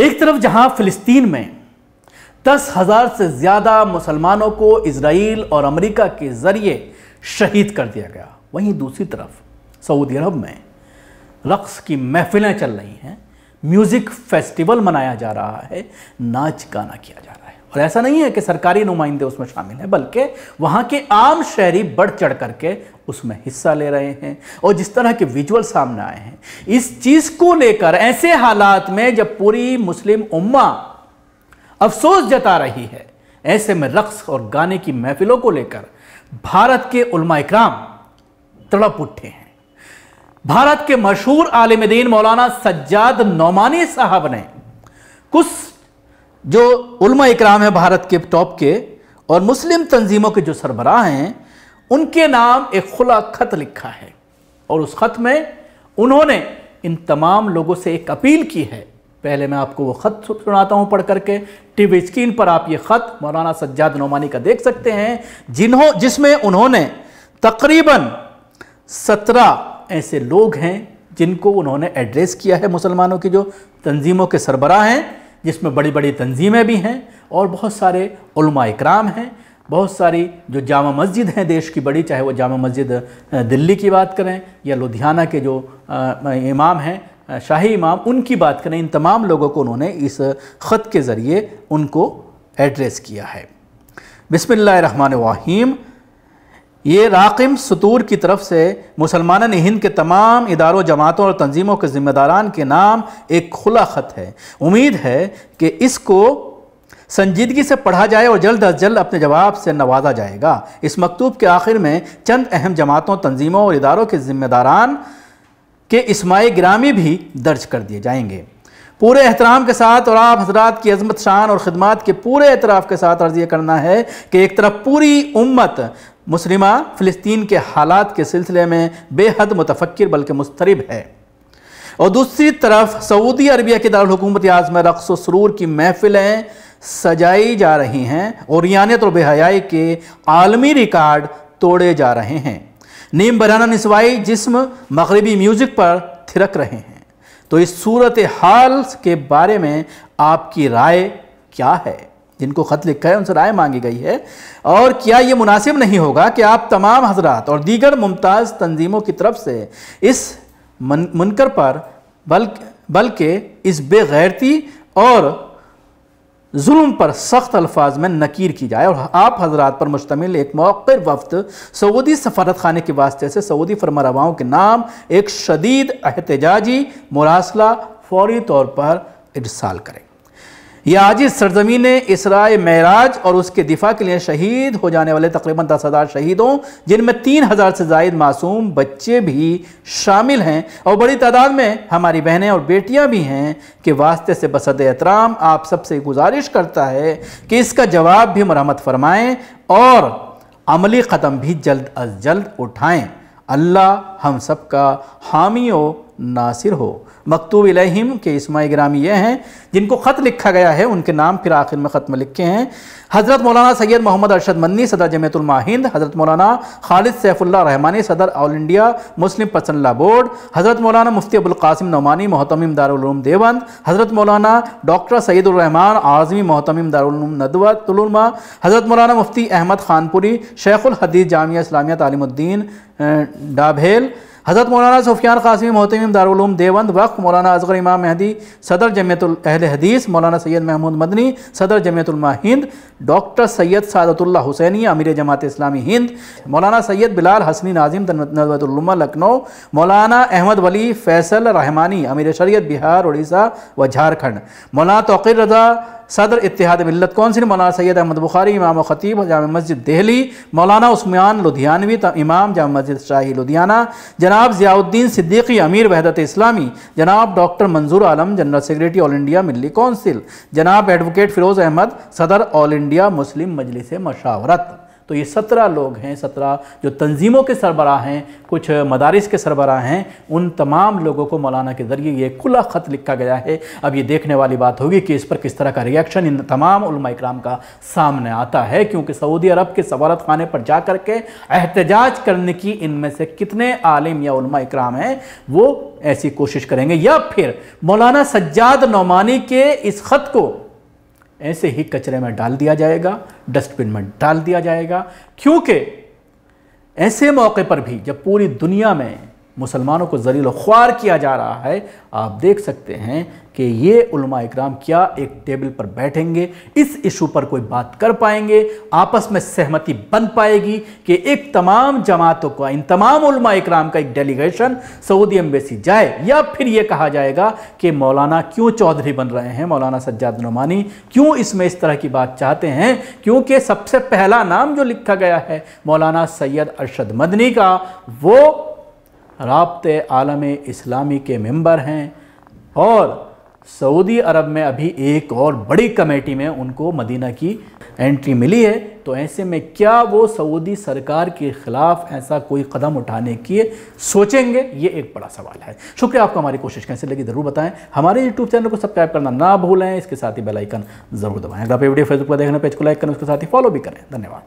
एक तरफ जहां फिलिस्तीन में दस हजार से ज़्यादा मुसलमानों को इसराइल और अमेरिका के ज़रिए शहीद कर दिया गया वहीं दूसरी तरफ सऊदी अरब में रक्स की महफिलें चल रही हैं म्यूज़िक फेस्टिवल मनाया जा रहा है नाच गाना किया जा रहा है और ऐसा नहीं है कि सरकारी नुमाइंदे उसमें शामिल हैं बल्कि वहाँ के आम शहरी बढ़ चढ़ करके उसमें हिस्सा ले रहे हैं और जिस तरह के विजुअल सामने आए हैं इस चीज़ को लेकर ऐसे हालात में जब पूरी मुस्लिम उम्मा अफसोस जता रही है ऐसे में रक्स और गाने की महफिलों को लेकर भारत के उलमा इक्राम तड़प उठे हैं भारत के मशहूर आलिम दीन मौलाना सज्जाद नौमानी साहब ने कुछ जो उलमा इकराम है भारत के टॉप के और मुस्लिम तंजीमों के जो सरबराह हैं उनके नाम एक खुला खत लिखा है और उस खत में उन्होंने इन तमाम लोगों से एक अपील की है पहले मैं आपको वो ख़त सुनाता हूँ पढ़ करके टीवी स्क्रीन पर आप ये ख़त मौलाना सज्जाद नोमानी का देख सकते हैं जिन्हों जिसमें उन्होंने तकरीबन सत्रह ऐसे लोग हैं जिनको उन्होंने एड्रेस किया है मुसलमानों की जो तंजीमों के सरबराह हैं जिसमें बड़ी बड़ी तंजीमें भी हैं और बहुत सारे इकराम हैं बहुत सारी जो जामा मस्जिद हैं देश की बड़ी चाहे वो जामा मस्जिद दिल्ली की बात करें या लुधियाना के जो इमाम हैं शाही इमाम उनकी बात करें इन तमाम लोगों को उन्होंने इस ख़त के ज़रिए उनको एड्रेस किया है बिसमीम ये राकिम सतूर की तरफ से मुसलमान हिंद के तमाम इदारों जमातों और तंजीमों के ज़िम्मेदारान के नाम एक खुला ख़त है उम्मीद है कि इसको संजीदगी से पढ़ा जाए और जल्द अज जल्द अपने जवाब से नवाजा जाएगा इस मकतूब के आखिर में चंद अहम जमातों तंजीमों और इदारों के ज़िम्मेदारान के इसमाय ग्रामी भी दर्ज कर दिए जाएंगे पूरे एहतराम के साथ और आप हजरात की अजमत शान और ख़दमात के पूरे एतराफ़ के साथ अर्ज़ यह करना है कि एक तरफ पूरी उम्मत मुस्लिम फ़लस्तीन के हालात के सिलसिले में बेहद मुतफिर बल्कि मुस्तरब है और दूसरी तरफ सऊदी अरबिया के दारकूमत आज में व सरूर की महफिलें सजाई जा रही हैं और यानियत और बेहयाई के आलमी रिकॉर्ड तोड़े जा रहे हैं नीम बराना नसवाई जिसम मगरबी म्यूज़िक पर थिरक रहे हैं तो इस सूरत हाल के बारे में आपकी राय क्या है जिनको ख़त लिखा है उनसे राय मांगी गई है और क्या ये मुनासिब नहीं होगा कि आप तमाम हजरात और दीगर मुमताज़ तंजीमों की तरफ से इस मुनकर पर बल्कि बल्कि इस बेगैरती और जुल्म पर सख्त अल्फाज में नकीर की जाए और आप हजरात पर मुश्तमिल एक मौकर वफ्त सऊदी सफारत खाने के वास्ते से सऊदी रवाओं के नाम एक शदीद एहतजाजी मुरासला फौरी तौर पर इरसाल करें यह इस सरजमीन इसराए महराज और उसके दिफा के लिए शहीद हो जाने वाले तकरीबन दस हज़ार शहीदों जिनमें तीन हज़ार से जायद मासूम बच्चे भी शामिल हैं और बड़ी तादाद में हमारी बहनें और बेटियां भी हैं कि वास्ते से बसद एहतराम आप सबसे गुजारिश करता है कि इसका जवाब भी मरम्मत फ़रमाएँ और अमली क़दम भी जल्द अज जल्द उठाएँ अल्लाह हम सब का हामी नासिर हो मकतूब इलहिम के इसमाई ग्रामी ये हैं जिनको ख़त लिखा गया है उनके नाम फिर आखिर में ख़त में लिखे हैं हज़रत मौलाना सैयद मोहम्मद अरशद मन्नी सदर जमतुलमाहिंद हज़रत मौलाना खालिद सैफुल्ला रहमानी सदर all India Muslim personal law board हज़रत मौलाना मुफ्ती अबुल्कासिम नौमानी मोहतमिम दारूम देवंद हज़रत मौलाना डॉक्टर सैदुलरहमान आज़मी मोहतमिम दारूम नदवतुलमा हज़रत मौलाना मुफ्ती अहमद खानपुरी शेखुल हदीस जामिया इस्लामिया तालीमुद्दीन डाभेल हज़रत मौलाना सुफियान कासिम मोहतम दारूम देवंद वक्फ मौलाना अजगर इमाम महदी सदर जमयतल हदीस मौलाना सैयद महमूद मदनी सदर जमयतुलमा हिंद डॉक्टर सैयद सादतुल्ला हुसैनी अमीर जमात इस्लामी हिंद मौलाना सैयद बिलाल हसनी नाजिम नजबतुल्मा लखनऊ मौलाना अहमद वली फैसल रहमानी अमीर शरीय बिहार उड़ीसा व झारखंड मौलाना तोर रजा सदर इतिहाद मिलत कौन सी मौलाना सैद अहमद बुखारी इमाम ख़तीब जाम मस्जिद दिल्ली मौलाना उस्मान लुधियानवी इमाम जाम मस्जिद शाही लुधियाना जनाब ज़ियाउद्दीन सिद्दीकी अमीर वहदत इस्लामी जनाब doctor Manzoor Alam general secretary all India Milli council जनाब एडवोकेट फ़िरोज़ अहमद सदर ऑल इंडिया मुस्लिम मजलिस मशावरत तो ये सत्रह लोग हैं सत्रह जो तंजीमों के सरबरा हैं कुछ मदारस के सरबरा हैं उन तमाम लोगों को मौलाना के ज़रिए ये खुला ख़त लिखा गया है अब ये देखने वाली बात होगी कि इस पर किस तरह का रिएक्शन इन तमाम इक्राम का सामने आता है क्योंकि सऊदी अरब के सवालत खाने पर जा कर के एहतजाज करने की इनमें से कितने आलिम या इक्राम हैं वो ऐसी कोशिश करेंगे या फिर मौलाना सज्जाद नौमानी के इस ख़त को ऐसे ही कचरे में डाल दिया जाएगा डस्टबिन में डाल दिया जाएगा क्योंकि ऐसे मौके पर भी जब पूरी दुनिया में मुसलमानों को जलील ख्वार किया जा रहा है आप देख सकते हैं कि ये इकराम क्या एक टेबल पर बैठेंगे इस इशू पर कोई बात कर पाएंगे आपस में सहमति बन पाएगी कि एक तमाम जमातों का इन तमाम इकराम का एक डेलीगेशन सऊदी एम्बेसी जाए या फिर ये कहा जाएगा कि मौलाना क्यों चौधरी बन रहे हैं मौलाना सज्जाद नुमानी क्यों इसमें इस तरह की बात चाहते हैं क्योंकि सबसे पहला नाम जो लिखा गया है मौलाना सैयद अरशद मदनी का वो रबत आलम इस्लामी के मेंबर हैं और सऊदी अरब में अभी एक और बड़ी कमेटी में उनको मदीना की एंट्री मिली है तो ऐसे में क्या वो सऊदी सरकार के ख़िलाफ़ ऐसा कोई कदम उठाने की सोचेंगे ये एक बड़ा सवाल है शुक्रिया आपको हमारी कोशिश कैसे लगी ज़रूर बताएं हमारे यूट्यूब चैनल को सब्सक्राइब करना ना भूलें इसके साथ ही बेलाइकन ज़रूर दबाएँ अगर आप वीडियो फेसबुक पर देखना पेज को लाइक करें उसके साथ ही फॉलो भी करें धन्यवाद